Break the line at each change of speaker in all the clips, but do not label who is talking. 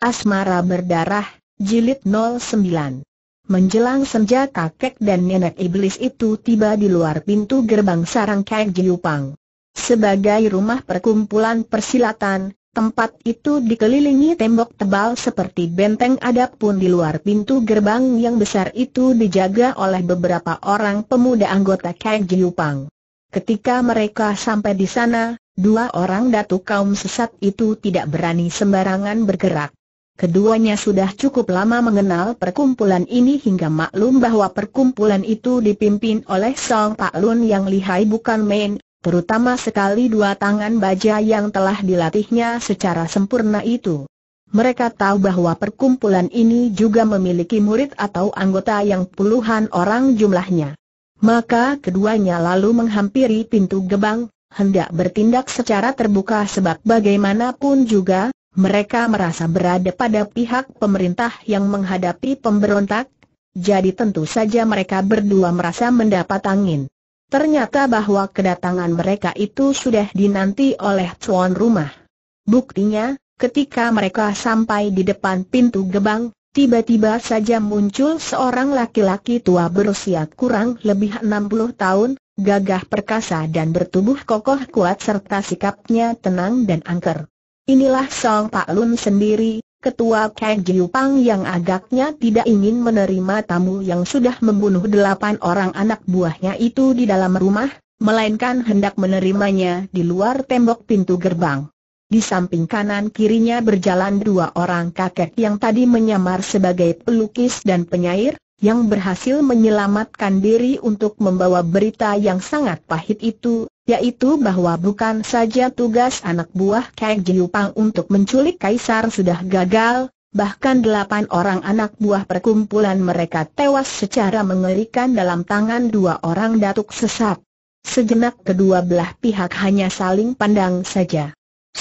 Asmara Berdarah, Jilid 09 Menjelang senja kakek dan nenek iblis itu tiba di luar pintu gerbang sarang Kek Jiupang. Sebagai rumah perkumpulan persilatan, tempat itu dikelilingi tembok tebal seperti benteng adapun di luar pintu gerbang yang besar itu dijaga oleh beberapa orang pemuda anggota Kek Jiupang. Ketika mereka sampai di sana, dua orang datu kaum sesat itu tidak berani sembarangan bergerak. Keduanya sudah cukup lama mengenal perkumpulan ini hingga maklum bahwa perkumpulan itu dipimpin oleh Song Pak Lun yang lihai bukan main, terutama sekali dua tangan baja yang telah dilatihnya secara sempurna itu. Mereka tahu bahwa perkumpulan ini juga memiliki murid atau anggota yang puluhan orang jumlahnya. Maka keduanya lalu menghampiri pintu gebang, hendak bertindak secara terbuka sebab bagaimanapun juga, mereka merasa berada pada pihak pemerintah yang menghadapi pemberontak, jadi tentu saja mereka berdua merasa mendapat angin. Ternyata bahwa kedatangan mereka itu sudah dinanti oleh tuan rumah. Buktinya, ketika mereka sampai di depan pintu gebang, tiba-tiba saja muncul seorang laki-laki tua berusia kurang lebih 60 tahun, gagah perkasa dan bertubuh kokoh kuat serta sikapnya tenang dan angker. Inilah Song Pak Lun sendiri, ketua Kang Jiupang yang agaknya tidak ingin menerima tamu yang sudah membunuh delapan orang anak buahnya itu di dalam rumah, melainkan hendak menerimanya di luar tembok pintu gerbang. Di samping kanan kirinya berjalan dua orang kakek yang tadi menyamar sebagai pelukis dan penyair, yang berhasil menyelamatkan diri untuk membawa berita yang sangat pahit itu, yaitu bahwa bukan saja tugas anak buah Kang Jiupang untuk menculik Kaisar sudah gagal, bahkan delapan orang anak buah perkumpulan mereka tewas secara mengerikan dalam tangan dua orang datuk sesat. Sejenak kedua belah pihak hanya saling pandang saja.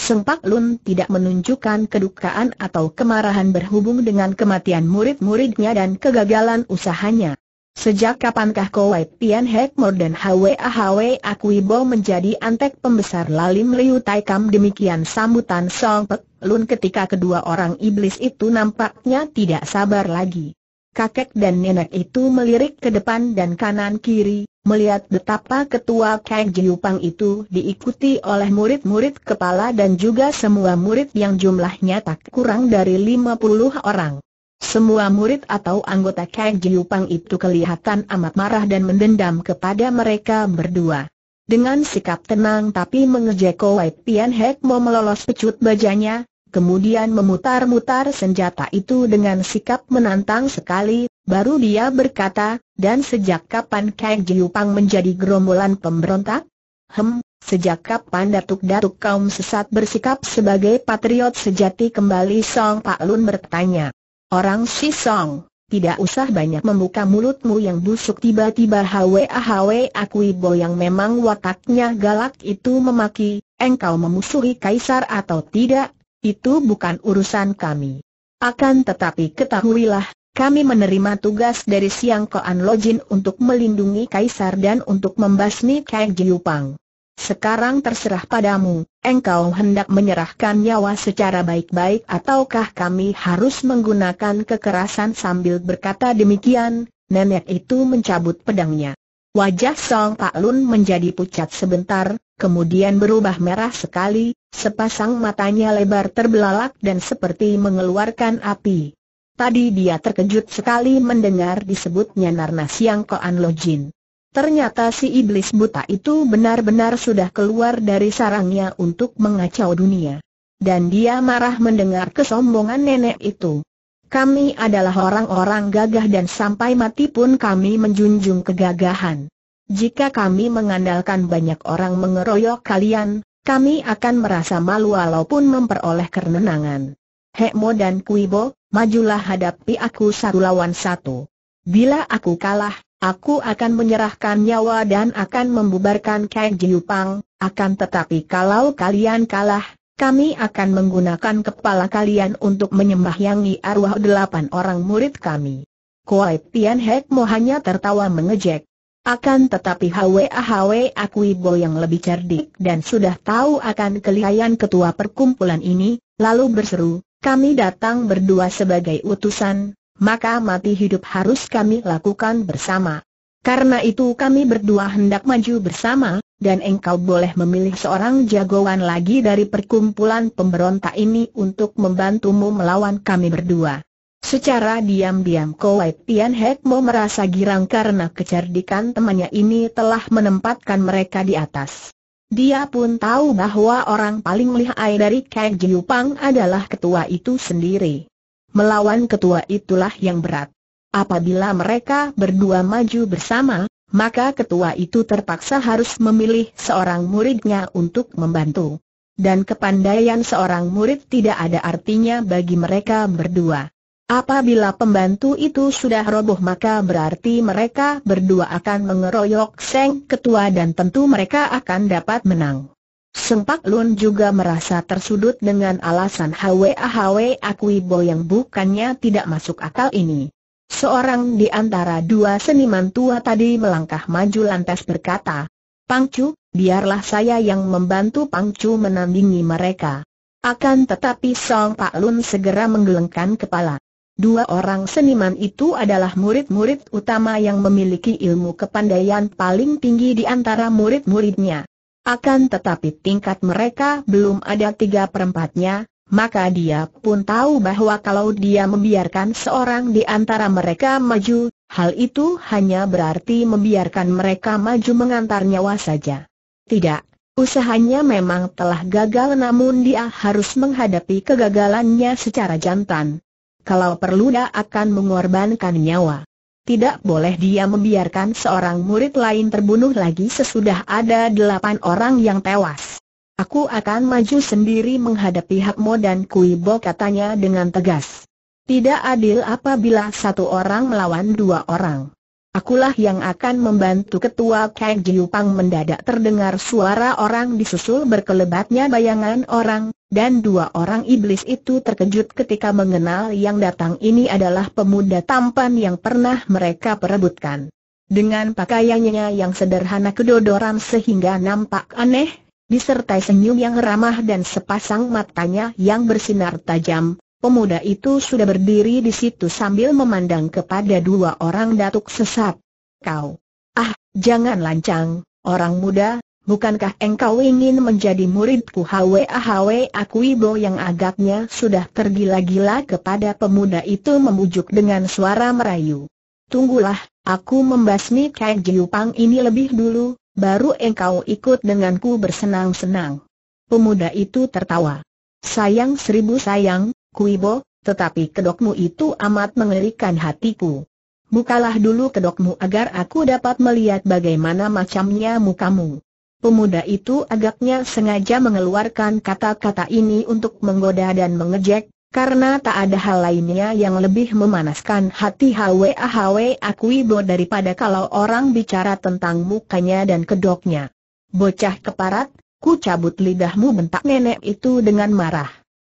Sempak Lun tidak menunjukkan kedukaan atau kemarahan berhubung dengan kematian murid-muridnya dan kegagalan usahanya. Sejak kapankah Kowai Pian Mor dan Hwa Hwa Akuibo menjadi antek pembesar Lalim Liu Tai Kam demikian sambutan Song Pek Lun ketika kedua orang iblis itu nampaknya tidak sabar lagi kakek dan nenek itu melirik ke depan dan kanan kiri, melihat betapa ketua Kang Jiupang itu diikuti oleh murid-murid kepala dan juga semua murid yang jumlahnya tak kurang dari 50 orang. Semua murid atau anggota Kang Jiupang itu kelihatan amat marah dan mendendam kepada mereka berdua. Dengan sikap tenang tapi mengejek Wei Pian Hek mau melolos pecut bajanya, kemudian memutar-mutar senjata itu dengan sikap menantang sekali, baru dia berkata, dan sejak kapan Kang Jiupang menjadi gerombolan pemberontak? Hem, sejak kapan datuk-datuk kaum sesat bersikap sebagai patriot sejati kembali Song Pak Lun bertanya. Orang si Song, tidak usah banyak membuka mulutmu yang busuk tiba-tiba hawe akui Kuibo yang memang wataknya galak itu memaki, engkau memusuhi kaisar atau tidak, itu bukan urusan kami. Akan tetapi ketahuilah, kami menerima tugas dari Siang Koan Lojin untuk melindungi Kaisar dan untuk membasmi Kek Jiupang. Sekarang terserah padamu, engkau hendak menyerahkan nyawa secara baik-baik ataukah kami harus menggunakan kekerasan sambil berkata demikian, nenek itu mencabut pedangnya. Wajah Song Pak Lun menjadi pucat sebentar, kemudian berubah merah sekali, sepasang matanya lebar terbelalak dan seperti mengeluarkan api. Tadi dia terkejut sekali mendengar disebutnya Narna Siang Koan Lojin. Ternyata si iblis buta itu benar-benar sudah keluar dari sarangnya untuk mengacau dunia. Dan dia marah mendengar kesombongan nenek itu. Kami adalah orang-orang gagah dan sampai mati pun kami menjunjung kegagahan. Jika kami mengandalkan banyak orang mengeroyok kalian, kami akan merasa malu walaupun memperoleh kerenangan. Hekmo dan Kuibo, majulah hadapi aku satu lawan satu. Bila aku kalah, aku akan menyerahkan nyawa dan akan membubarkan Kek Jiupang, akan tetapi kalau kalian kalah, kami akan menggunakan kepala kalian untuk menyembahyangi arwah delapan orang murid kami. Kuai Pian Hekmo hanya tertawa mengejek. Akan tetapi Hwa Hwa Akuibo yang lebih cerdik dan sudah tahu akan kelihayan ketua perkumpulan ini, lalu berseru, kami datang berdua sebagai utusan, maka mati hidup harus kami lakukan bersama. Karena itu kami berdua hendak maju bersama, dan engkau boleh memilih seorang jagoan lagi dari perkumpulan pemberontak ini untuk membantumu melawan kami berdua. Secara diam-diam Kowai Tian Hek Mo merasa girang karena kecerdikan temannya ini telah menempatkan mereka di atas. Dia pun tahu bahwa orang paling lihai dari Kang Jiupang adalah ketua itu sendiri. Melawan ketua itulah yang berat. Apabila mereka berdua maju bersama, maka ketua itu terpaksa harus memilih seorang muridnya untuk membantu. Dan kepandaian seorang murid tidak ada artinya bagi mereka berdua. Apabila pembantu itu sudah roboh maka berarti mereka berdua akan mengeroyok Seng Ketua dan tentu mereka akan dapat menang. Sempak Lun juga merasa tersudut dengan alasan Hwa Hwa Akui yang bukannya tidak masuk akal ini. Seorang di antara dua seniman tua tadi melangkah maju lantas berkata, Pangcu, biarlah saya yang membantu Pangcu menandingi mereka. Akan tetapi Song Pak Lun segera menggelengkan kepala. Dua orang seniman itu adalah murid-murid utama yang memiliki ilmu kepandaian paling tinggi di antara murid-muridnya. Akan tetapi tingkat mereka belum ada tiga perempatnya, maka dia pun tahu bahwa kalau dia membiarkan seorang di antara mereka maju, hal itu hanya berarti membiarkan mereka maju mengantar nyawa saja. Tidak, Usahanya memang telah gagal namun dia harus menghadapi kegagalannya secara jantan. Kalau perlu dia akan mengorbankan nyawa. Tidak boleh dia membiarkan seorang murid lain terbunuh lagi sesudah ada delapan orang yang tewas. Aku akan maju sendiri menghadapi Hakmo dan Kui Bo katanya dengan tegas. Tidak adil apabila satu orang melawan dua orang. Akulah yang akan membantu ketua Kang Jiupang mendadak terdengar suara orang disusul berkelebatnya bayangan orang, dan dua orang iblis itu terkejut ketika mengenal yang datang ini adalah pemuda tampan yang pernah mereka perebutkan. Dengan pakaiannya yang sederhana kedodoran sehingga nampak aneh, disertai senyum yang ramah dan sepasang matanya yang bersinar tajam, Pemuda itu sudah berdiri di situ sambil memandang kepada dua orang datuk sesat. Kau, ah, jangan lancang, orang muda, bukankah engkau ingin menjadi muridku Hwe aku Akuibo yang agaknya sudah tergila-gila kepada pemuda itu memujuk dengan suara merayu. Tunggulah, aku membasmi kain Jiupang ini lebih dulu, baru engkau ikut denganku bersenang-senang. Pemuda itu tertawa. Sayang seribu sayang, Kuibo, tetapi kedokmu itu amat mengerikan hatiku. Bukalah dulu kedokmu agar aku dapat melihat bagaimana macamnya mukamu. Pemuda itu agaknya sengaja mengeluarkan kata-kata ini untuk menggoda dan mengejek, karena tak ada hal lainnya yang lebih memanaskan hati HWAHW Akuibo daripada kalau orang bicara tentang mukanya dan kedoknya. Bocah keparat, ku cabut lidahmu bentak nenek itu dengan marah.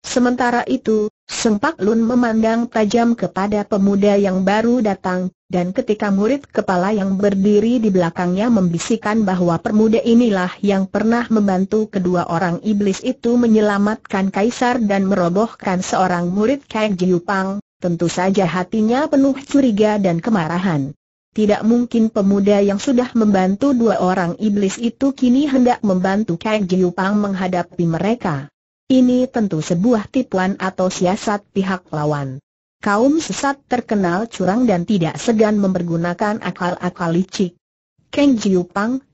Sementara itu, Sempak Lun memandang tajam kepada pemuda yang baru datang, dan ketika murid kepala yang berdiri di belakangnya membisikkan bahwa pemuda inilah yang pernah membantu kedua orang iblis itu menyelamatkan kaisar dan merobohkan seorang murid Kang Jiupang, tentu saja hatinya penuh curiga dan kemarahan. Tidak mungkin pemuda yang sudah membantu dua orang iblis itu kini hendak membantu Kang Jiupang menghadapi mereka. Ini tentu sebuah tipuan atau siasat pihak lawan. Kaum sesat terkenal curang dan tidak segan mempergunakan akal-akal licik. Kang Jiu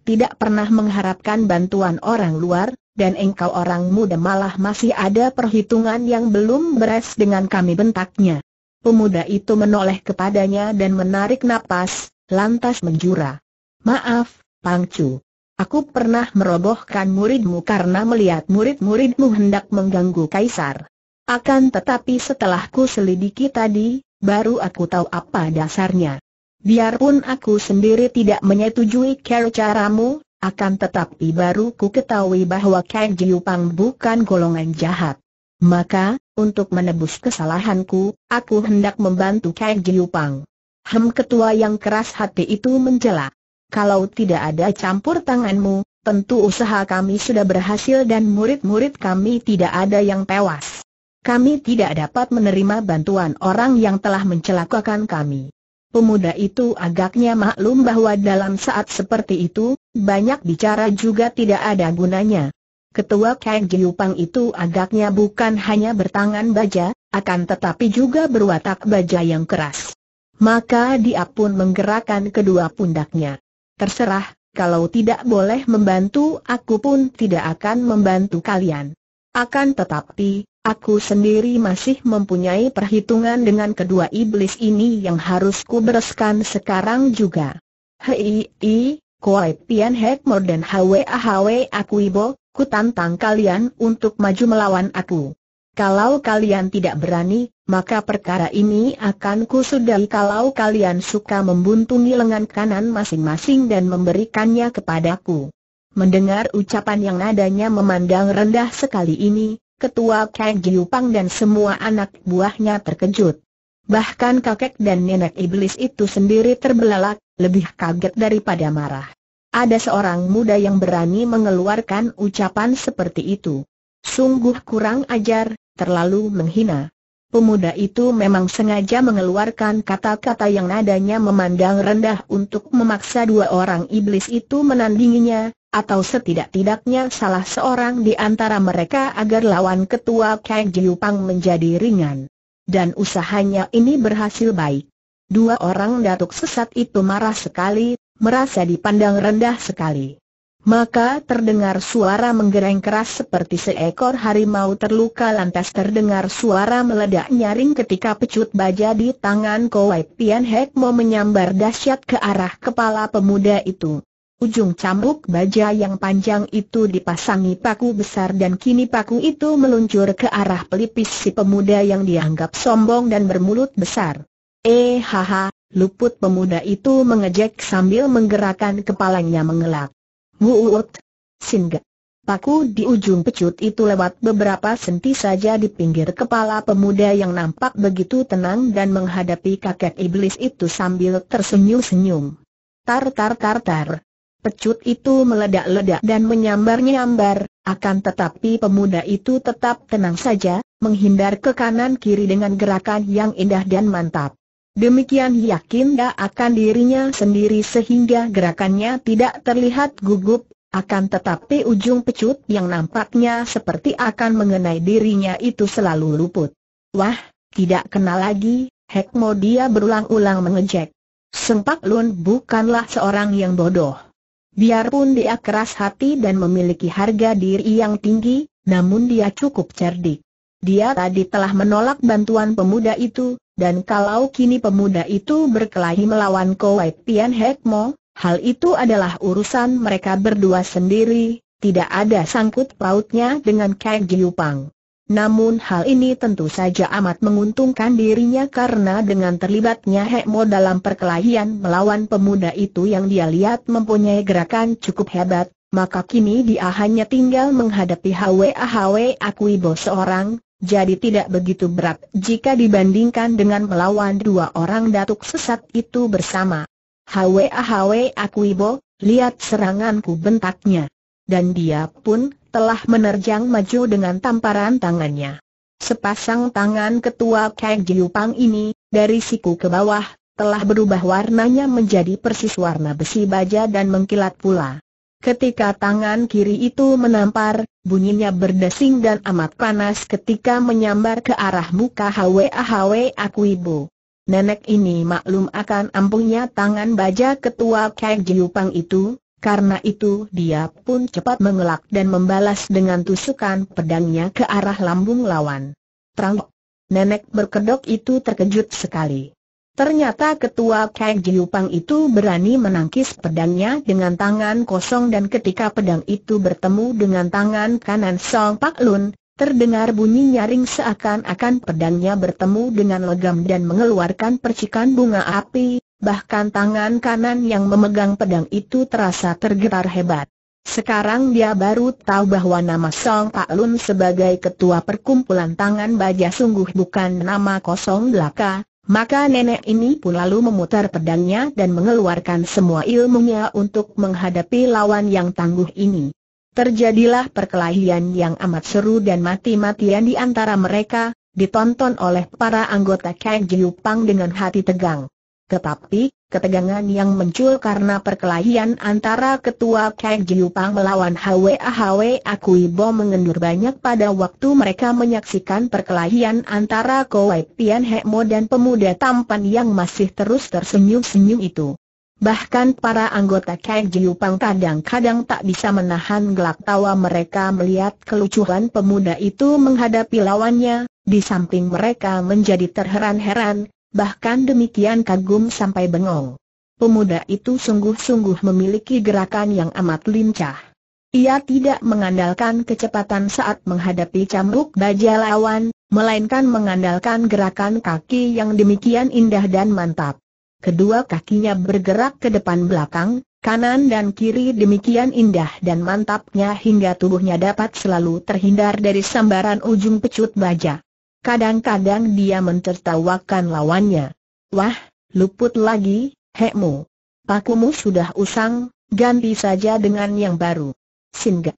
tidak pernah mengharapkan bantuan orang luar, dan engkau orang muda malah masih ada perhitungan yang belum beres dengan kami bentaknya. Pemuda itu menoleh kepadanya dan menarik napas, lantas menjura. Maaf, Pangcu. Aku pernah merobohkan muridmu karena melihat murid-muridmu hendak mengganggu kaisar. Akan tetapi setelah ku selidiki tadi, baru aku tahu apa dasarnya. Biarpun aku sendiri tidak menyetujui cara caramu, akan tetapi baru ku ketahui bahwa Kang Jiupang bukan golongan jahat. Maka, untuk menebus kesalahanku, aku hendak membantu Kang Jiupang. Hem ketua yang keras hati itu menjelak kalau tidak ada campur tanganmu, tentu usaha kami sudah berhasil dan murid-murid kami tidak ada yang tewas. Kami tidak dapat menerima bantuan orang yang telah mencelakakan kami. Pemuda itu agaknya maklum bahwa dalam saat seperti itu, banyak bicara juga tidak ada gunanya. Ketua Kang Jiupang itu agaknya bukan hanya bertangan baja, akan tetapi juga berwatak baja yang keras. Maka dia pun menggerakkan kedua pundaknya terserah, kalau tidak boleh membantu aku pun tidak akan membantu kalian. Akan tetapi, aku sendiri masih mempunyai perhitungan dengan kedua iblis ini yang harus kubereskan sekarang juga. Hei, i, Kuai Pian morden dan ahawe aku ibo, ku tantang kalian untuk maju melawan aku. Kalau kalian tidak berani, maka perkara ini akan kusudahi kalau kalian suka membuntungi lengan kanan masing-masing dan memberikannya kepadaku. Mendengar ucapan yang nadanya memandang rendah sekali ini, ketua Kang Giupang dan semua anak buahnya terkejut. Bahkan kakek dan nenek iblis itu sendiri terbelalak, lebih kaget daripada marah. Ada seorang muda yang berani mengeluarkan ucapan seperti itu. Sungguh kurang ajar, terlalu menghina. Pemuda itu memang sengaja mengeluarkan kata-kata yang nadanya memandang rendah untuk memaksa dua orang iblis itu menandinginya, atau setidak-tidaknya salah seorang di antara mereka agar lawan ketua Kang Jiupang menjadi ringan. Dan usahanya ini berhasil baik. Dua orang datuk sesat itu marah sekali, merasa dipandang rendah sekali. Maka terdengar suara menggereng keras seperti seekor harimau terluka lantas terdengar suara meledak nyaring ketika pecut baja di tangan Kowai Pian Hek mau menyambar dahsyat ke arah kepala pemuda itu. Ujung cambuk baja yang panjang itu dipasangi paku besar dan kini paku itu meluncur ke arah pelipis si pemuda yang dianggap sombong dan bermulut besar. Eh haha, luput pemuda itu mengejek sambil menggerakkan kepalanya mengelak. Wuut. Singgah. Paku di ujung pecut itu lewat beberapa senti saja di pinggir kepala pemuda yang nampak begitu tenang dan menghadapi kakek iblis itu sambil tersenyum-senyum. Tar tar tar tar. Pecut itu meledak-ledak dan menyambar-nyambar, akan tetapi pemuda itu tetap tenang saja, menghindar ke kanan kiri dengan gerakan yang indah dan mantap. Demikian yakin dia akan dirinya sendiri sehingga gerakannya tidak terlihat gugup, akan tetapi ujung pecut yang nampaknya seperti akan mengenai dirinya itu selalu luput. Wah, tidak kenal lagi, Hekmo dia berulang-ulang mengejek. Sempak Lun bukanlah seorang yang bodoh. Biarpun dia keras hati dan memiliki harga diri yang tinggi, namun dia cukup cerdik. Dia tadi telah menolak bantuan pemuda itu, dan kalau kini pemuda itu berkelahi melawan Kowai Pian Hek hal itu adalah urusan mereka berdua sendiri, tidak ada sangkut pautnya dengan Kang Giupang. Namun hal ini tentu saja amat menguntungkan dirinya karena dengan terlibatnya Hekmo dalam perkelahian melawan pemuda itu yang dia lihat mempunyai gerakan cukup hebat, maka kini dia hanya tinggal menghadapi Hwa Hwa Akuibo seorang, jadi tidak begitu berat jika dibandingkan dengan melawan dua orang datuk sesat itu bersama. Hwa Hwa Akuibo, lihat seranganku bentaknya. Dan dia pun telah menerjang maju dengan tamparan tangannya. Sepasang tangan ketua Kang Jiupang ini, dari siku ke bawah, telah berubah warnanya menjadi persis warna besi baja dan mengkilat pula. Ketika tangan kiri itu menampar, bunyinya berdesing dan amat panas ketika menyambar ke arah muka Hwa Hwa Akuibo. Nenek ini maklum akan ampuhnya tangan baja ketua Kek Jiupang itu, karena itu dia pun cepat mengelak dan membalas dengan tusukan pedangnya ke arah lambung lawan. Trang! Nenek berkedok itu terkejut sekali. Ternyata ketua Kang Jiupang itu berani menangkis pedangnya dengan tangan kosong dan ketika pedang itu bertemu dengan tangan kanan Song Pak Lun, terdengar bunyi nyaring seakan-akan pedangnya bertemu dengan legam dan mengeluarkan percikan bunga api, bahkan tangan kanan yang memegang pedang itu terasa tergetar hebat. Sekarang dia baru tahu bahwa nama Song Pak Lun sebagai ketua perkumpulan tangan baja sungguh bukan nama kosong belaka, maka nenek ini pun lalu memutar pedangnya dan mengeluarkan semua ilmunya untuk menghadapi lawan yang tangguh ini. Terjadilah perkelahian yang amat seru dan mati-matian di antara mereka, ditonton oleh para anggota Kang Pang dengan hati tegang. Tetapi, ketegangan yang muncul karena perkelahian antara ketua Kang Jiupang melawan Hwa Hwa Akuibo mengendur banyak pada waktu mereka menyaksikan perkelahian antara Kowai Pian Hekmo dan pemuda tampan yang masih terus tersenyum-senyum itu. Bahkan para anggota Kang Jiupang kadang-kadang tak bisa menahan gelak tawa mereka melihat kelucuan pemuda itu menghadapi lawannya, di samping mereka menjadi terheran-heran, bahkan demikian kagum sampai bengong. Pemuda itu sungguh-sungguh memiliki gerakan yang amat lincah. Ia tidak mengandalkan kecepatan saat menghadapi cambuk baja lawan, melainkan mengandalkan gerakan kaki yang demikian indah dan mantap. Kedua kakinya bergerak ke depan belakang, kanan dan kiri demikian indah dan mantapnya hingga tubuhnya dapat selalu terhindar dari sambaran ujung pecut baja. Kadang-kadang dia mentertawakan lawannya. Wah, luput lagi, hekmu. Pakumu sudah usang, ganti saja dengan yang baru. Singa.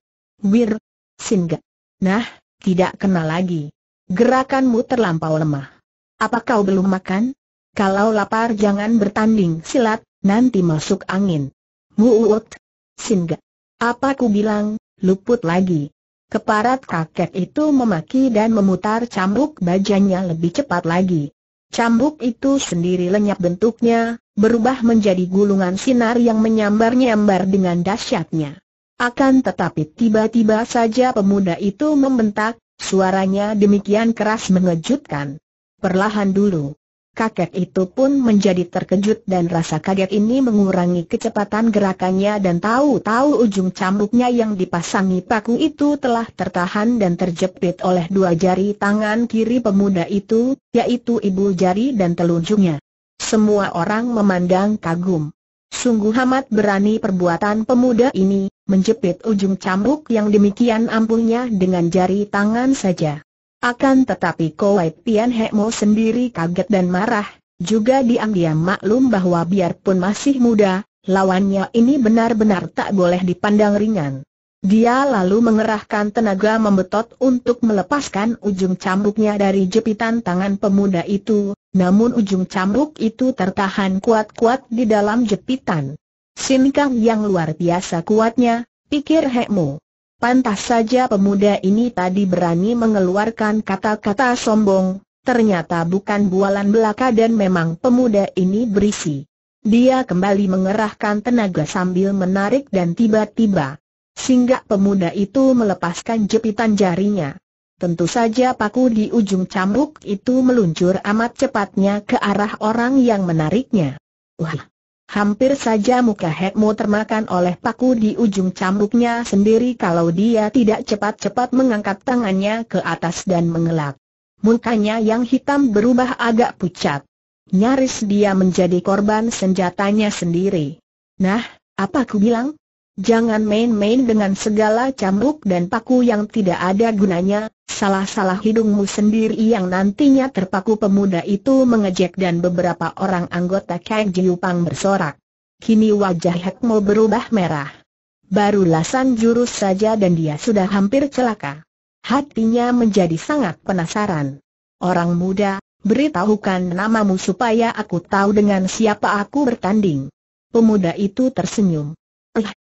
Wir. Singa. Nah, tidak kena lagi. Gerakanmu terlampau lemah. Apa kau belum makan? Kalau lapar jangan bertanding silat, nanti masuk angin. Muut. Singa. Apa ku bilang, luput lagi. Keparat kakek itu memaki dan memutar cambuk bajanya lebih cepat lagi. Cambuk itu sendiri lenyap bentuknya, berubah menjadi gulungan sinar yang menyambar-nyambar dengan dahsyatnya. Akan tetapi tiba-tiba saja pemuda itu membentak, suaranya demikian keras mengejutkan. Perlahan dulu, kakek itu pun menjadi terkejut dan rasa kaget ini mengurangi kecepatan gerakannya dan tahu-tahu ujung cambuknya yang dipasangi paku itu telah tertahan dan terjepit oleh dua jari tangan kiri pemuda itu, yaitu ibu jari dan telunjuknya. Semua orang memandang kagum. Sungguh amat berani perbuatan pemuda ini, menjepit ujung cambuk yang demikian ampuhnya dengan jari tangan saja. Akan tetapi Kowai Pian Hekmo sendiri kaget dan marah, juga diam-diam maklum bahwa biarpun masih muda, lawannya ini benar-benar tak boleh dipandang ringan. Dia lalu mengerahkan tenaga membetot untuk melepaskan ujung cambuknya dari jepitan tangan pemuda itu, namun ujung cambuk itu tertahan kuat-kuat di dalam jepitan. Sinkang yang luar biasa kuatnya, pikir Hekmo. Pantas saja pemuda ini tadi berani mengeluarkan kata-kata sombong, ternyata bukan bualan belaka dan memang pemuda ini berisi. Dia kembali mengerahkan tenaga sambil menarik dan tiba-tiba sehingga pemuda itu melepaskan jepitan jarinya. Tentu saja paku di ujung cambuk itu meluncur amat cepatnya ke arah orang yang menariknya. Wah, Hampir saja muka Hekmo termakan oleh paku di ujung cambuknya sendiri kalau dia tidak cepat-cepat mengangkat tangannya ke atas dan mengelak. Mukanya yang hitam berubah agak pucat. Nyaris dia menjadi korban senjatanya sendiri. Nah, apa ku bilang? Jangan main-main dengan segala cambuk dan paku yang tidak ada gunanya, salah-salah hidungmu sendiri yang nantinya terpaku pemuda itu mengejek dan beberapa orang anggota Kang Jiupang bersorak. Kini wajah Hekmo berubah merah. Baru lasan jurus saja dan dia sudah hampir celaka. Hatinya menjadi sangat penasaran. Orang muda, beritahukan namamu supaya aku tahu dengan siapa aku bertanding. Pemuda itu tersenyum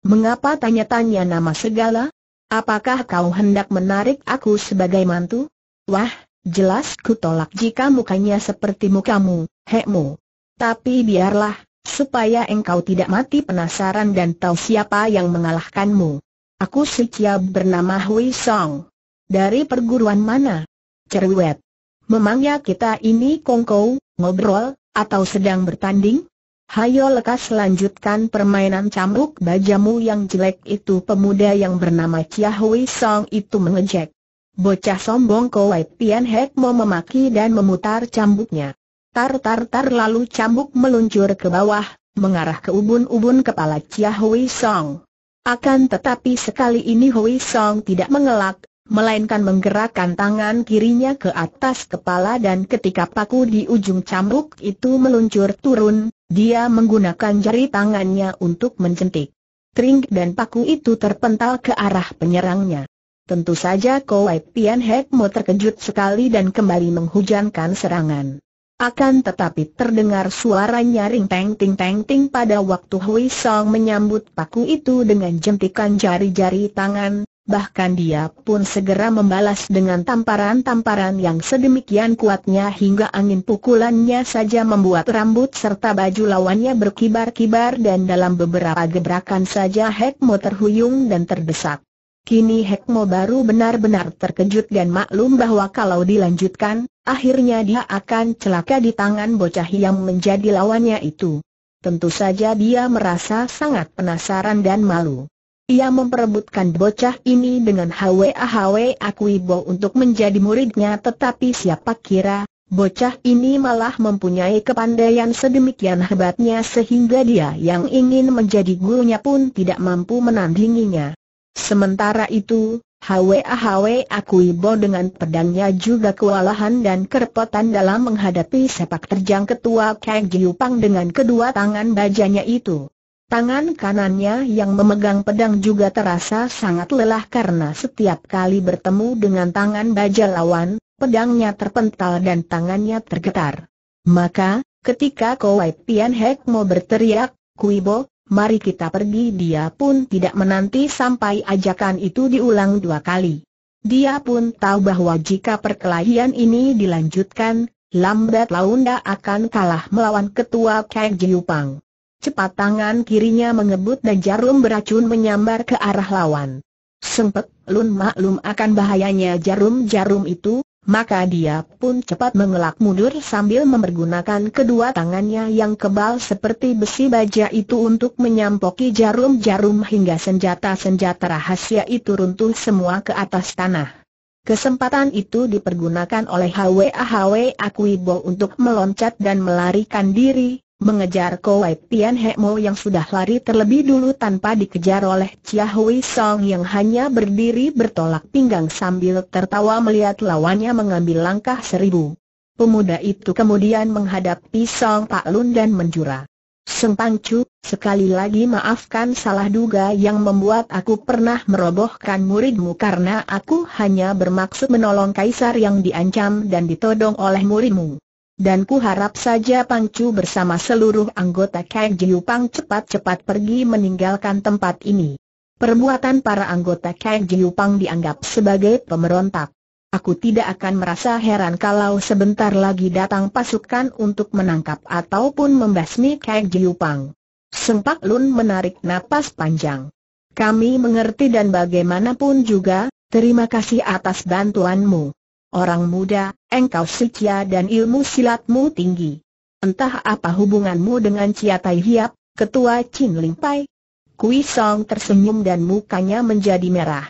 mengapa tanya-tanya nama segala? Apakah kau hendak menarik aku sebagai mantu? Wah, jelas ku tolak jika mukanya seperti mukamu, hekmu. Tapi biarlah, supaya engkau tidak mati penasaran dan tahu siapa yang mengalahkanmu. Aku si Ciab bernama Hui Song. Dari perguruan mana? Cerwet. Memangnya kita ini kongkow, ngobrol, atau sedang bertanding? Hayo lekas lanjutkan permainan cambuk bajamu yang jelek itu pemuda yang bernama Chia Hui Song itu mengejek. Bocah sombong Kowai Pian Hek mau memaki dan memutar cambuknya. Tar tar tar lalu cambuk meluncur ke bawah, mengarah ke ubun-ubun kepala Chia Hui Song. Akan tetapi sekali ini Hui Song tidak mengelak, melainkan menggerakkan tangan kirinya ke atas kepala dan ketika paku di ujung cambuk itu meluncur turun, dia menggunakan jari tangannya untuk mencentik. Tring dan paku itu terpental ke arah penyerangnya. Tentu saja Kowai Pian Hek terkejut sekali dan kembali menghujankan serangan. Akan tetapi terdengar suara nyaring teng ting teng ting pada waktu Hui Song menyambut paku itu dengan jentikan jari-jari tangan, bahkan dia pun segera membalas dengan tamparan-tamparan yang sedemikian kuatnya hingga angin pukulannya saja membuat rambut serta baju lawannya berkibar-kibar dan dalam beberapa gebrakan saja Hekmo terhuyung dan terdesak. Kini Hekmo baru benar-benar terkejut dan maklum bahwa kalau dilanjutkan, akhirnya dia akan celaka di tangan bocah yang menjadi lawannya itu. Tentu saja dia merasa sangat penasaran dan malu. Ia memperebutkan bocah ini dengan hwe akui Kuibo untuk menjadi muridnya tetapi siapa kira, bocah ini malah mempunyai kepandaian sedemikian hebatnya sehingga dia yang ingin menjadi gurunya pun tidak mampu menandinginya. Sementara itu, hwe akui Kuibo dengan pedangnya juga kewalahan dan kerepotan dalam menghadapi sepak terjang ketua Kang Jiupang dengan kedua tangan bajanya itu. Tangan kanannya yang memegang pedang juga terasa sangat lelah karena setiap kali bertemu dengan tangan baja lawan, pedangnya terpental dan tangannya tergetar. Maka, ketika Kowai Pian Hek mau berteriak, Kuibo, mari kita pergi dia pun tidak menanti sampai ajakan itu diulang dua kali. Dia pun tahu bahwa jika perkelahian ini dilanjutkan, lambat laun dia akan kalah melawan ketua Kang Jiupang. Cepat tangan kirinya mengebut dan jarum beracun menyambar ke arah lawan. Sempet, Lun maklum akan bahayanya jarum-jarum itu, maka dia pun cepat mengelak mundur sambil mempergunakan kedua tangannya yang kebal seperti besi baja itu untuk menyampoki jarum-jarum hingga senjata-senjata rahasia itu runtuh semua ke atas tanah. Kesempatan itu dipergunakan oleh HWA HWA Kuibo untuk meloncat dan melarikan diri, mengejar Kowai Pian Hekmo yang sudah lari terlebih dulu tanpa dikejar oleh Chia Hui Song yang hanya berdiri bertolak pinggang sambil tertawa melihat lawannya mengambil langkah seribu. Pemuda itu kemudian menghadapi Song Pak Lun dan menjura. Seng Chu, sekali lagi maafkan salah duga yang membuat aku pernah merobohkan muridmu karena aku hanya bermaksud menolong kaisar yang diancam dan ditodong oleh muridmu dan ku harap saja Pangcu bersama seluruh anggota Kang Jiupang cepat-cepat pergi meninggalkan tempat ini. Perbuatan para anggota Kang Jiupang dianggap sebagai pemberontak. Aku tidak akan merasa heran kalau sebentar lagi datang pasukan untuk menangkap ataupun membasmi Kang Jiupang. Sempak Lun menarik napas panjang. Kami mengerti dan bagaimanapun juga, terima kasih atas bantuanmu. Orang muda, engkau suci dan ilmu silatmu tinggi. Entah apa hubunganmu dengan Ciatai Hiap, ketua Chin Ling Pai? Kui Song tersenyum dan mukanya menjadi merah.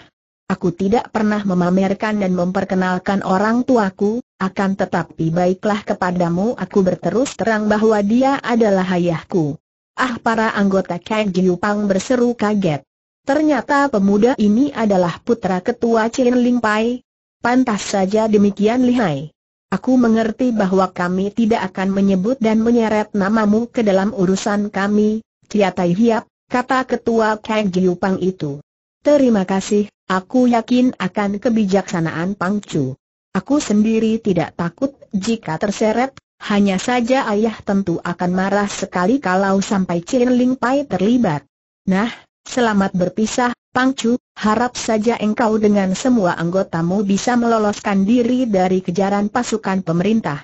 Aku tidak pernah memamerkan dan memperkenalkan orang tuaku, akan tetapi baiklah kepadamu aku berterus terang bahwa dia adalah ayahku. Ah para anggota Kang Pang berseru kaget. Ternyata pemuda ini adalah putra ketua Chin Ling Pai, Pantas saja demikian lihai. Aku mengerti bahwa kami tidak akan menyebut dan menyeret namamu ke dalam urusan kami, Ciatai Hiap, kata ketua Kang Jiupang itu. Terima kasih, aku yakin akan kebijaksanaan Pang Chu. Aku sendiri tidak takut jika terseret, hanya saja ayah tentu akan marah sekali kalau sampai Chin Ling Pai terlibat. Nah, selamat berpisah, Pangcu, harap saja engkau dengan semua anggotamu bisa meloloskan diri dari kejaran pasukan pemerintah.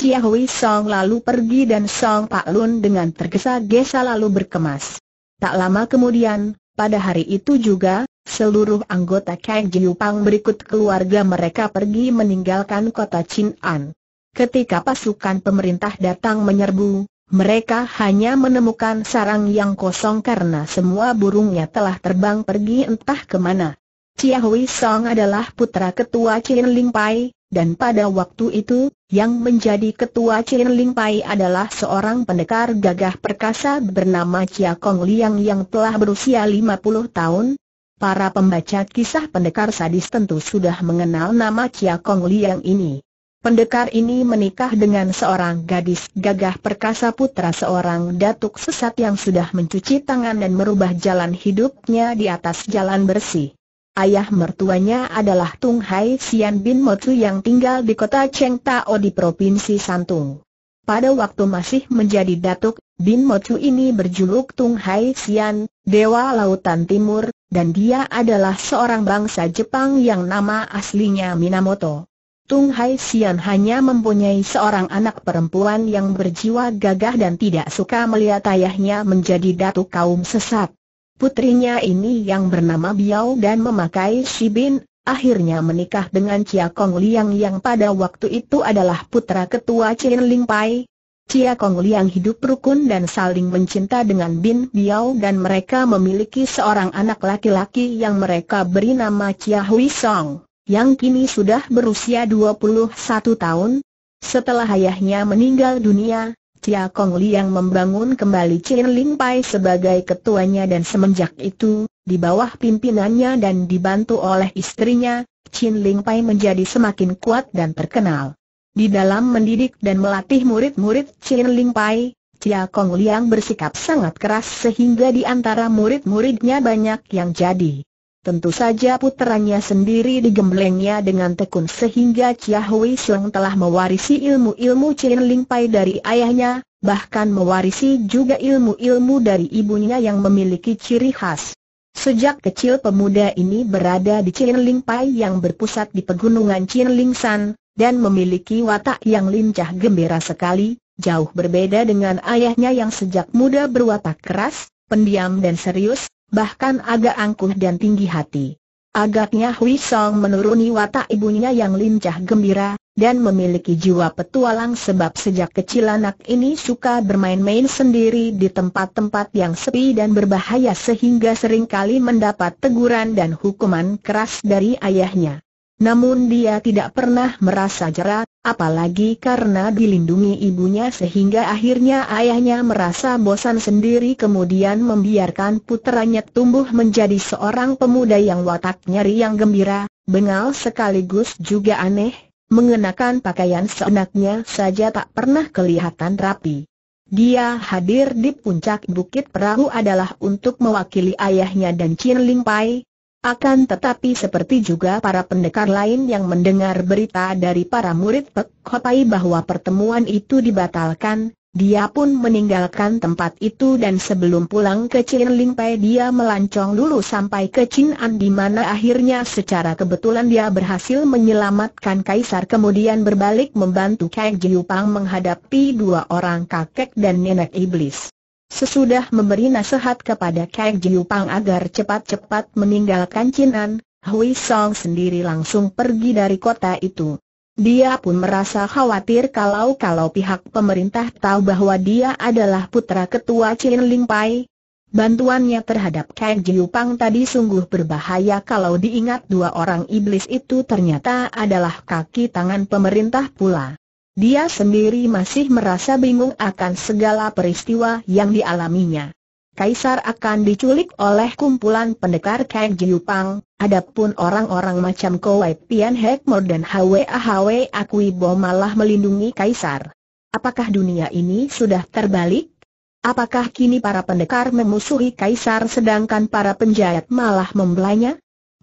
Chia Hui Song lalu pergi dan Song Pak Lun dengan tergesa-gesa lalu berkemas. Tak lama kemudian, pada hari itu juga, seluruh anggota Kang Pang berikut keluarga mereka pergi meninggalkan kota An. Ketika pasukan pemerintah datang menyerbu, mereka hanya menemukan sarang yang kosong karena semua burungnya telah terbang pergi entah kemana. Chia Hui Song adalah putra ketua Chin Ling Pai, dan pada waktu itu, yang menjadi ketua Chin Ling Pai adalah seorang pendekar gagah perkasa bernama Chia Kong Liang yang telah berusia 50 tahun. Para pembaca kisah pendekar sadis tentu sudah mengenal nama Chia Kong Liang ini. Pendekar ini menikah dengan seorang gadis gagah perkasa putra seorang datuk sesat yang sudah mencuci tangan dan merubah jalan hidupnya di atas jalan bersih. Ayah mertuanya adalah Tung Hai Sian bin Motu yang tinggal di kota Cheng Tao di Provinsi Santung. Pada waktu masih menjadi datuk, Bin Motu ini berjuluk Tung Hai Sian, Dewa Lautan Timur, dan dia adalah seorang bangsa Jepang yang nama aslinya Minamoto. Tung Hai Sian hanya mempunyai seorang anak perempuan yang berjiwa gagah dan tidak suka melihat ayahnya menjadi datuk kaum sesat. Putrinya ini yang bernama Biao dan memakai Bin, akhirnya menikah dengan Chia Kong Liang yang pada waktu itu adalah putra ketua Chen Ling Pai. Chia Kong Liang hidup rukun dan saling mencinta dengan Bin Biao dan mereka memiliki seorang anak laki-laki yang mereka beri nama Chia Hui Song yang kini sudah berusia 21 tahun. Setelah ayahnya meninggal dunia, Tia Kong Liang membangun kembali Chin Ling Pai sebagai ketuanya dan semenjak itu, di bawah pimpinannya dan dibantu oleh istrinya, Chin Ling Pai menjadi semakin kuat dan terkenal. Di dalam mendidik dan melatih murid-murid Chin Ling Pai, Tia Kong Liang bersikap sangat keras sehingga di antara murid-muridnya banyak yang jadi Tentu saja putranya sendiri digemblengnya dengan tekun sehingga Chia Hui Sung telah mewarisi ilmu-ilmu Chin Ling Pai dari ayahnya, bahkan mewarisi juga ilmu-ilmu dari ibunya yang memiliki ciri khas. Sejak kecil pemuda ini berada di Chin Ling Pai yang berpusat di pegunungan Chin Ling San, dan memiliki watak yang lincah gembira sekali, jauh berbeda dengan ayahnya yang sejak muda berwatak keras, pendiam dan serius, bahkan agak angkuh dan tinggi hati. Agaknya Hui Song menuruni watak ibunya yang lincah gembira, dan memiliki jiwa petualang sebab sejak kecil anak ini suka bermain-main sendiri di tempat-tempat yang sepi dan berbahaya sehingga seringkali mendapat teguran dan hukuman keras dari ayahnya. Namun dia tidak pernah merasa jerat apalagi karena dilindungi ibunya sehingga akhirnya ayahnya merasa bosan sendiri kemudian membiarkan putranya tumbuh menjadi seorang pemuda yang wataknya riang gembira, bengal sekaligus juga aneh, mengenakan pakaian seenaknya saja tak pernah kelihatan rapi. Dia hadir di puncak Bukit Perahu adalah untuk mewakili ayahnya dan Chin Ling Pai, akan tetapi seperti juga para pendekar lain yang mendengar berita dari para murid Pek Hotai bahwa pertemuan itu dibatalkan, dia pun meninggalkan tempat itu dan sebelum pulang ke Cirlingpai dia melancong dulu sampai ke Chin'an di mana akhirnya secara kebetulan dia berhasil menyelamatkan Kaisar kemudian berbalik membantu Kek Jiupang menghadapi dua orang kakek dan nenek iblis. Sesudah memberi nasihat kepada Kang Jiupang agar cepat-cepat meninggalkan Cinan, Hui Song sendiri langsung pergi dari kota itu. Dia pun merasa khawatir kalau-kalau pihak pemerintah tahu bahwa dia adalah putra ketua Chin Ling Pai. Bantuannya terhadap Kang Jiupang tadi sungguh berbahaya kalau diingat dua orang iblis itu ternyata adalah kaki tangan pemerintah pula. Dia sendiri masih merasa bingung akan segala peristiwa yang dialaminya. Kaisar akan diculik oleh kumpulan pendekar Kang Jiupang, adapun orang-orang macam Kowai Pian Mor dan Hwa Hwa Akuibo malah melindungi Kaisar. Apakah dunia ini sudah terbalik? Apakah kini para pendekar memusuhi Kaisar sedangkan para penjahat malah membelanya?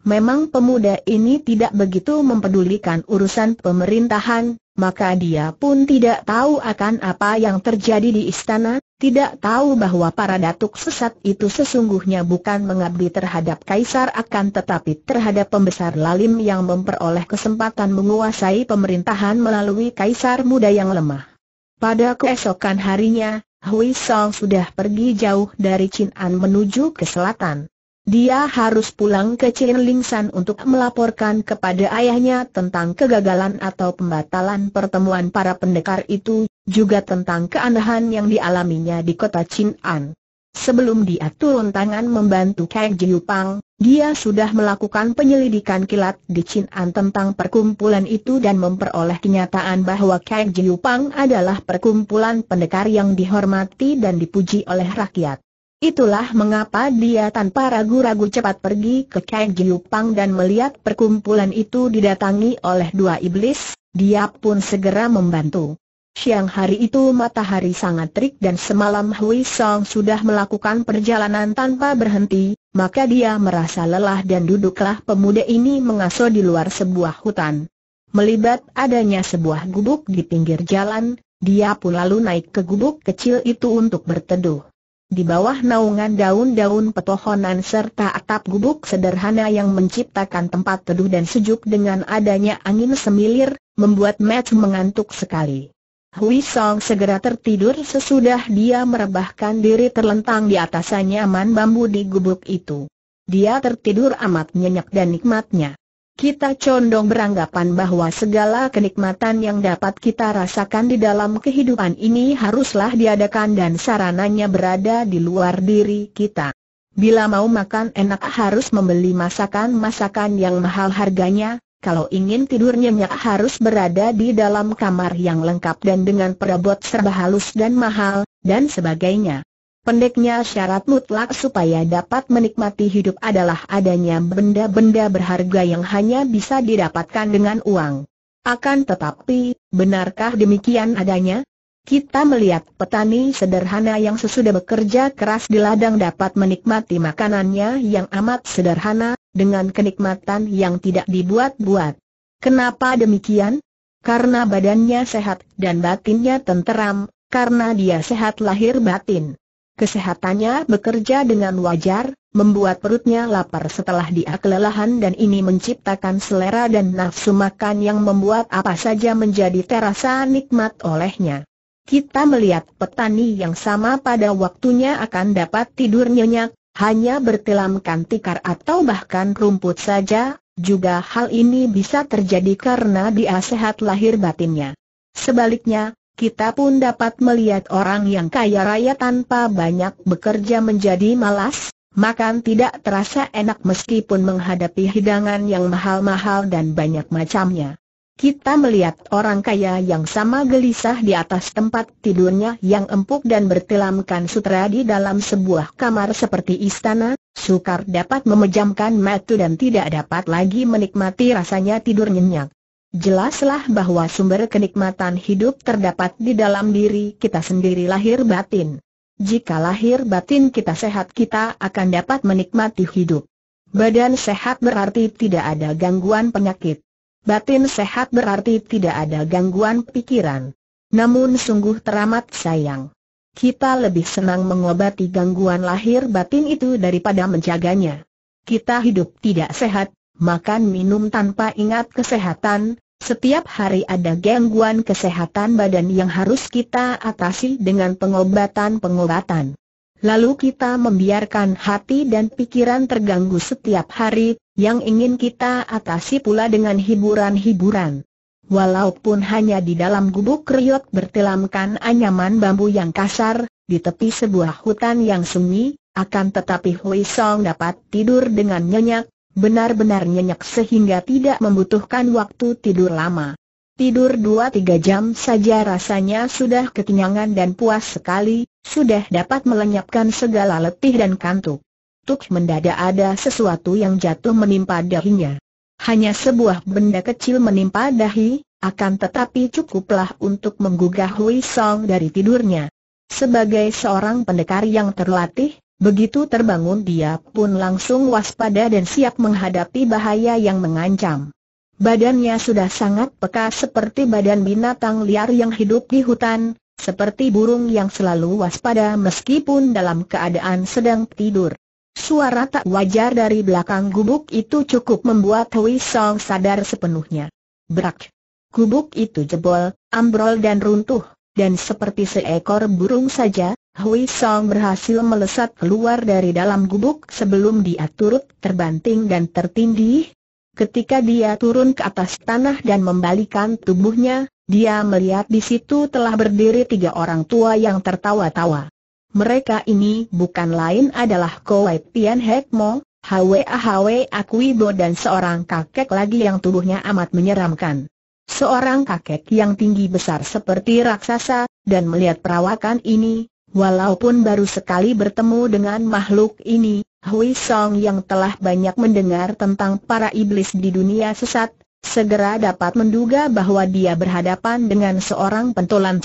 Memang pemuda ini tidak begitu mempedulikan urusan pemerintahan, maka dia pun tidak tahu akan apa yang terjadi di istana, tidak tahu bahwa para datuk sesat itu sesungguhnya bukan mengabdi terhadap kaisar akan tetapi terhadap pembesar lalim yang memperoleh kesempatan menguasai pemerintahan melalui kaisar muda yang lemah. Pada keesokan harinya, Hui Song sudah pergi jauh dari Chin'an menuju ke selatan. Dia harus pulang ke Lingsan untuk melaporkan kepada ayahnya tentang kegagalan atau pembatalan pertemuan para pendekar itu, juga tentang keanehan yang dialaminya di kota Chin'an. Sebelum dia turun tangan membantu Kang Jiupang, dia sudah melakukan penyelidikan kilat di Chin'an tentang perkumpulan itu dan memperoleh kenyataan bahwa Kang Jiupang adalah perkumpulan pendekar yang dihormati dan dipuji oleh rakyat. Itulah mengapa dia tanpa ragu-ragu cepat pergi ke Kang Giupang dan melihat perkumpulan itu didatangi oleh dua iblis, dia pun segera membantu. Siang hari itu matahari sangat terik dan semalam Hui Song sudah melakukan perjalanan tanpa berhenti, maka dia merasa lelah dan duduklah pemuda ini mengaso di luar sebuah hutan. Melibat adanya sebuah gubuk di pinggir jalan, dia pun lalu naik ke gubuk kecil itu untuk berteduh. Di bawah naungan daun-daun petohonan serta atap gubuk sederhana yang menciptakan tempat teduh dan sejuk dengan adanya angin semilir, membuat match mengantuk sekali. Hui Song segera tertidur sesudah dia merebahkan diri terlentang di atas anyaman bambu di gubuk itu. Dia tertidur amat nyenyak dan nikmatnya kita condong beranggapan bahwa segala kenikmatan yang dapat kita rasakan di dalam kehidupan ini haruslah diadakan dan sarananya berada di luar diri kita. Bila mau makan enak harus membeli masakan-masakan yang mahal harganya, kalau ingin tidur nyenyak harus berada di dalam kamar yang lengkap dan dengan perabot serba halus dan mahal, dan sebagainya. Pendeknya syarat mutlak supaya dapat menikmati hidup adalah adanya benda-benda berharga yang hanya bisa didapatkan dengan uang. Akan tetapi, benarkah demikian adanya? Kita melihat petani sederhana yang sesudah bekerja keras di ladang dapat menikmati makanannya yang amat sederhana, dengan kenikmatan yang tidak dibuat-buat. Kenapa demikian? Karena badannya sehat dan batinnya tenteram, karena dia sehat lahir batin. Kesehatannya bekerja dengan wajar, membuat perutnya lapar setelah dia kelelahan dan ini menciptakan selera dan nafsu makan yang membuat apa saja menjadi terasa nikmat olehnya. Kita melihat petani yang sama pada waktunya akan dapat tidur nyenyak, hanya bertelamkan tikar atau bahkan rumput saja, juga hal ini bisa terjadi karena dia sehat lahir batinnya. Sebaliknya, kita pun dapat melihat orang yang kaya raya tanpa banyak bekerja menjadi malas, makan tidak terasa enak meskipun menghadapi hidangan yang mahal-mahal dan banyak macamnya. Kita melihat orang kaya yang sama gelisah di atas tempat tidurnya yang empuk dan bertilamkan sutra di dalam sebuah kamar seperti istana, sukar dapat memejamkan mata dan tidak dapat lagi menikmati rasanya tidur nyenyak. Jelaslah bahwa sumber kenikmatan hidup terdapat di dalam diri kita sendiri lahir batin. Jika lahir batin kita sehat kita akan dapat menikmati hidup. Badan sehat berarti tidak ada gangguan penyakit. Batin sehat berarti tidak ada gangguan pikiran. Namun sungguh teramat sayang. Kita lebih senang mengobati gangguan lahir batin itu daripada menjaganya. Kita hidup tidak sehat, makan minum tanpa ingat kesehatan, setiap hari ada gangguan kesehatan badan yang harus kita atasi dengan pengobatan-pengobatan. Lalu kita membiarkan hati dan pikiran terganggu setiap hari, yang ingin kita atasi pula dengan hiburan-hiburan. Walaupun hanya di dalam gubuk kriot bertelamkan anyaman bambu yang kasar, di tepi sebuah hutan yang sunyi, akan tetapi Hui Song dapat tidur dengan nyenyak, benar-benar nyenyak sehingga tidak membutuhkan waktu tidur lama. Tidur 2-3 jam saja rasanya sudah ketenangan dan puas sekali, sudah dapat melenyapkan segala letih dan kantuk. Tuk mendadak ada sesuatu yang jatuh menimpa dahinya. Hanya sebuah benda kecil menimpa dahi, akan tetapi cukuplah untuk menggugah Hui Song dari tidurnya. Sebagai seorang pendekar yang terlatih, Begitu terbangun dia pun langsung waspada dan siap menghadapi bahaya yang mengancam. Badannya sudah sangat peka seperti badan binatang liar yang hidup di hutan, seperti burung yang selalu waspada meskipun dalam keadaan sedang tidur. Suara tak wajar dari belakang gubuk itu cukup membuat Hui Song sadar sepenuhnya. Berak. Gubuk itu jebol, ambrol dan runtuh, dan seperti seekor burung saja, Hui Song berhasil melesat keluar dari dalam gubuk sebelum dia turut terbanting dan tertindih. Ketika dia turun ke atas tanah dan membalikan tubuhnya, dia melihat di situ telah berdiri tiga orang tua yang tertawa-tawa. Mereka ini bukan lain adalah Kowai Pian Hek Mo, Hwa Hwa Akuibo dan seorang kakek lagi yang tubuhnya amat menyeramkan. Seorang kakek yang tinggi besar seperti raksasa, dan melihat perawakan ini, Walaupun baru sekali bertemu dengan makhluk ini, Hui Song yang telah banyak mendengar tentang para iblis di dunia sesat, segera dapat menduga bahwa dia berhadapan dengan seorang pentolan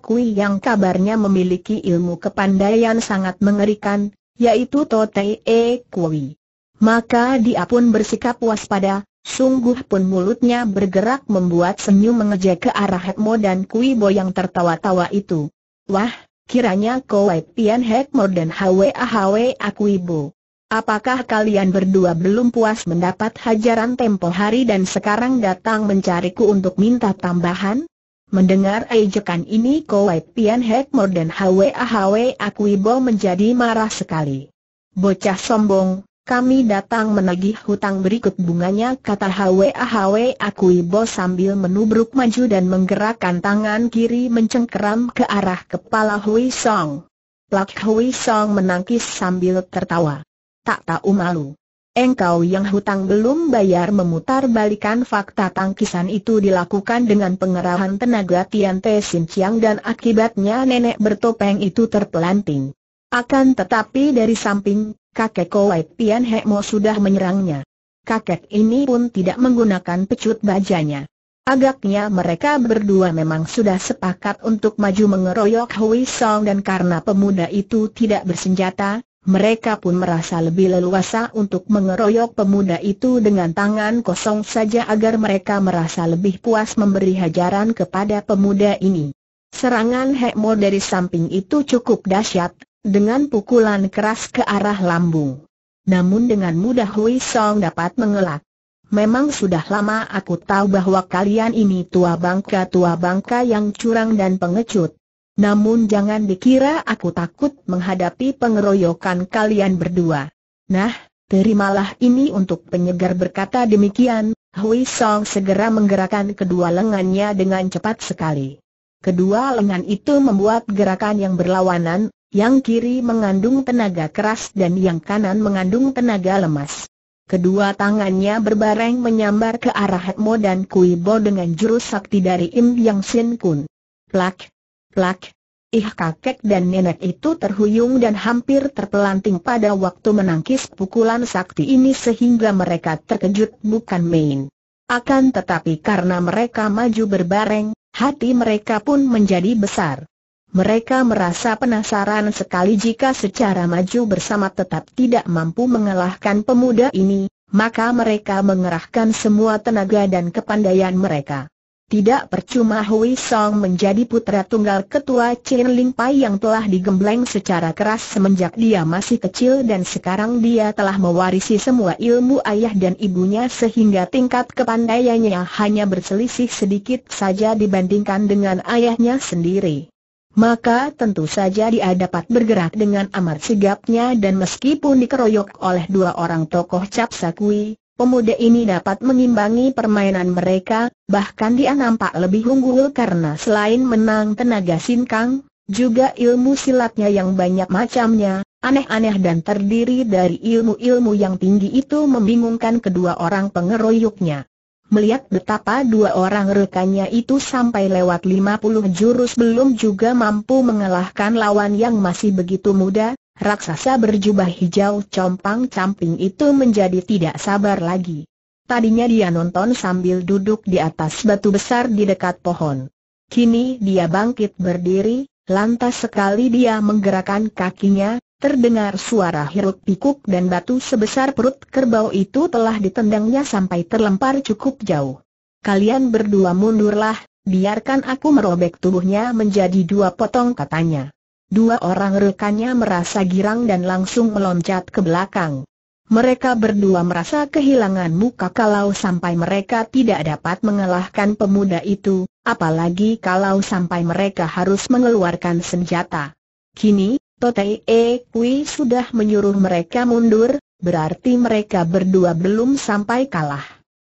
kui yang kabarnya memiliki ilmu kepandaian sangat mengerikan, yaitu Tote E Kui. Maka dia pun bersikap waspada, sungguh pun mulutnya bergerak membuat senyum mengejek ke arah Hekmo dan Kui Bo yang tertawa-tawa itu. Wah, Kiranya Kowai Pian Hek Mo dan Hwa Hwa Aku Ibu. Apakah kalian berdua belum puas mendapat hajaran tempo hari dan sekarang datang mencariku untuk minta tambahan? Mendengar ejekan ini Kowai Pian Hek Mo dan Hwa Hwa Aku Ibu menjadi marah sekali. Bocah sombong, kami datang menagih hutang berikut bunganya kata Hwa Hwa Akui Bos sambil menubruk maju dan menggerakkan tangan kiri mencengkeram ke arah kepala Hui Song. Plak Hui Song menangkis sambil tertawa. Tak tahu malu. Engkau yang hutang belum bayar memutar balikan fakta tangkisan itu dilakukan dengan pengerahan tenaga Tian Te Sin Chiang dan akibatnya nenek bertopeng itu terpelanting. Akan tetapi dari samping kakek Kowai Pian Hekmo sudah menyerangnya. Kakek ini pun tidak menggunakan pecut bajanya. Agaknya mereka berdua memang sudah sepakat untuk maju mengeroyok Hui Song dan karena pemuda itu tidak bersenjata, mereka pun merasa lebih leluasa untuk mengeroyok pemuda itu dengan tangan kosong saja agar mereka merasa lebih puas memberi hajaran kepada pemuda ini. Serangan Hekmo dari samping itu cukup dahsyat, dengan pukulan keras ke arah lambung. Namun dengan mudah Hui Song dapat mengelak. Memang sudah lama aku tahu bahwa kalian ini tua bangka-tua bangka yang curang dan pengecut. Namun jangan dikira aku takut menghadapi pengeroyokan kalian berdua. Nah, terimalah ini untuk penyegar berkata demikian, Hui Song segera menggerakkan kedua lengannya dengan cepat sekali. Kedua lengan itu membuat gerakan yang berlawanan, yang kiri mengandung tenaga keras dan yang kanan mengandung tenaga lemas. Kedua tangannya berbareng menyambar ke arah Hetmo dan Kui Bo dengan jurus sakti dari Im Yang Sin Kun. Plak, plak, ih kakek dan nenek itu terhuyung dan hampir terpelanting pada waktu menangkis pukulan sakti ini sehingga mereka terkejut bukan main. Akan tetapi karena mereka maju berbareng, hati mereka pun menjadi besar. Mereka merasa penasaran sekali jika secara maju bersama tetap tidak mampu mengalahkan pemuda ini, maka mereka mengerahkan semua tenaga dan kepandaian mereka. Tidak percuma Hui Song menjadi putra tunggal ketua Chin Ling Pai yang telah digembleng secara keras semenjak dia masih kecil dan sekarang dia telah mewarisi semua ilmu ayah dan ibunya sehingga tingkat kepandaiannya hanya berselisih sedikit saja dibandingkan dengan ayahnya sendiri maka tentu saja dia dapat bergerak dengan amat sigapnya dan meskipun dikeroyok oleh dua orang tokoh cap sakui, pemuda ini dapat mengimbangi permainan mereka, bahkan dia nampak lebih unggul karena selain menang tenaga sinkang, juga ilmu silatnya yang banyak macamnya, aneh-aneh dan terdiri dari ilmu-ilmu yang tinggi itu membingungkan kedua orang pengeroyoknya. Melihat betapa dua orang rekannya itu sampai lewat 50 jurus belum juga mampu mengalahkan lawan yang masih begitu muda, raksasa berjubah hijau compang-camping itu menjadi tidak sabar lagi. Tadinya dia nonton sambil duduk di atas batu besar di dekat pohon. Kini dia bangkit berdiri, lantas sekali dia menggerakkan kakinya, Terdengar suara hiruk pikuk dan batu sebesar perut kerbau itu telah ditendangnya sampai terlempar cukup jauh. Kalian berdua mundurlah, biarkan aku merobek tubuhnya menjadi dua potong katanya. Dua orang rekannya merasa girang dan langsung meloncat ke belakang. Mereka berdua merasa kehilangan muka kalau sampai mereka tidak dapat mengalahkan pemuda itu, apalagi kalau sampai mereka harus mengeluarkan senjata. Kini, Totei E eh, Kui sudah menyuruh mereka mundur, berarti mereka berdua belum sampai kalah.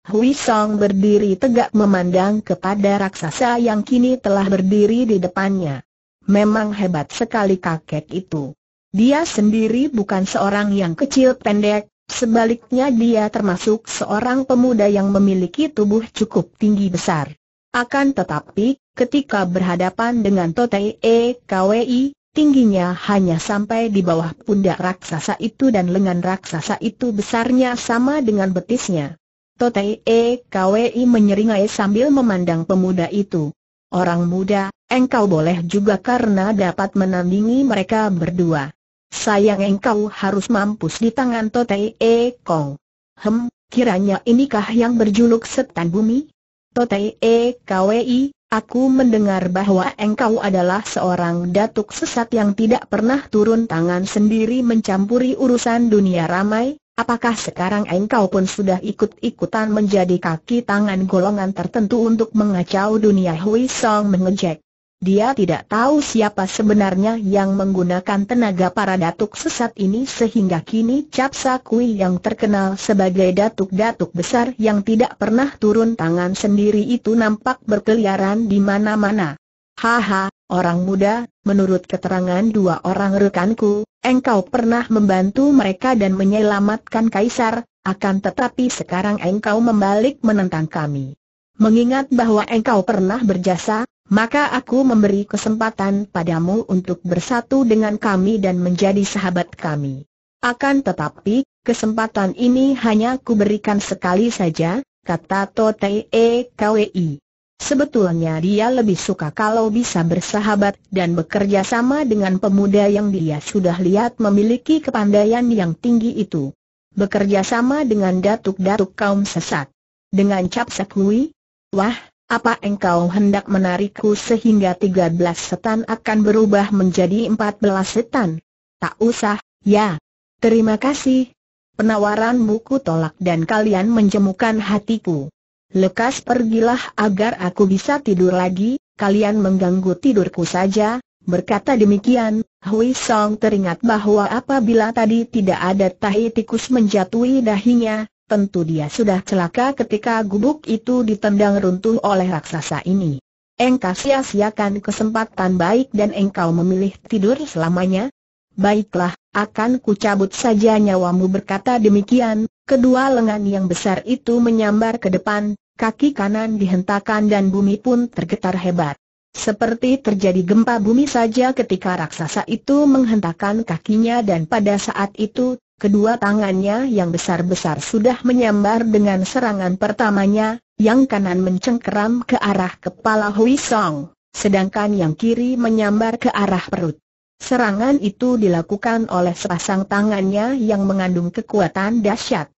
Hui Song berdiri tegak memandang kepada raksasa yang kini telah berdiri di depannya. Memang hebat sekali kakek itu. Dia sendiri bukan seorang yang kecil pendek, sebaliknya dia termasuk seorang pemuda yang memiliki tubuh cukup tinggi besar. Akan tetapi, ketika berhadapan dengan Totei E. Eh, Kwi, Tingginya hanya sampai di bawah pundak raksasa itu dan lengan raksasa itu besarnya sama dengan betisnya. Totei E. Kwi menyeringai sambil memandang pemuda itu. Orang muda, engkau boleh juga karena dapat menandingi mereka berdua. Sayang engkau harus mampus di tangan Totei E. Kong. Hem, kiranya inikah yang berjuluk setan bumi? Totei E. Kwi, Aku mendengar bahwa engkau adalah seorang datuk sesat yang tidak pernah turun tangan sendiri mencampuri urusan dunia ramai, apakah sekarang engkau pun sudah ikut-ikutan menjadi kaki tangan golongan tertentu untuk mengacau dunia Hui Song mengejek? Dia tidak tahu siapa sebenarnya yang menggunakan tenaga para datuk sesat ini sehingga kini capsa Sakui yang terkenal sebagai datuk-datuk besar yang tidak pernah turun tangan sendiri itu nampak berkeliaran di mana-mana. Haha, orang muda, menurut keterangan dua orang rekanku, engkau pernah membantu mereka dan menyelamatkan Kaisar, akan tetapi sekarang engkau membalik menentang kami. Mengingat bahwa engkau pernah berjasa, maka aku memberi kesempatan padamu untuk bersatu dengan kami dan menjadi sahabat kami. Akan tetapi, kesempatan ini hanya kuberikan sekali saja, kata E. Kwi. Sebetulnya dia lebih suka kalau bisa bersahabat dan bekerja sama dengan pemuda yang dia sudah lihat memiliki kepandaian yang tinggi itu. Bekerja sama dengan datuk-datuk kaum sesat. Dengan Cap Sekui? Wah, apa engkau hendak menarikku sehingga 13 setan akan berubah menjadi empat belas setan? Tak usah, ya. Terima kasih. Penawaranmu ku tolak dan kalian menjemukan hatiku. Lekas pergilah agar aku bisa tidur lagi, kalian mengganggu tidurku saja. Berkata demikian, Hui Song teringat bahwa apabila tadi tidak ada tahi tikus menjatuhi dahinya, tentu dia sudah celaka ketika gubuk itu ditendang runtuh oleh raksasa ini. Engkau sia-siakan kesempatan baik dan engkau memilih tidur selamanya? Baiklah, akan kucabut saja nyawamu berkata demikian, kedua lengan yang besar itu menyambar ke depan, kaki kanan dihentakkan dan bumi pun tergetar hebat. Seperti terjadi gempa bumi saja ketika raksasa itu menghentakkan kakinya dan pada saat itu, Kedua tangannya yang besar-besar sudah menyambar dengan serangan pertamanya, yang kanan mencengkeram ke arah kepala Hui Song, sedangkan yang kiri menyambar ke arah perut. Serangan itu dilakukan oleh sepasang tangannya yang mengandung kekuatan dahsyat.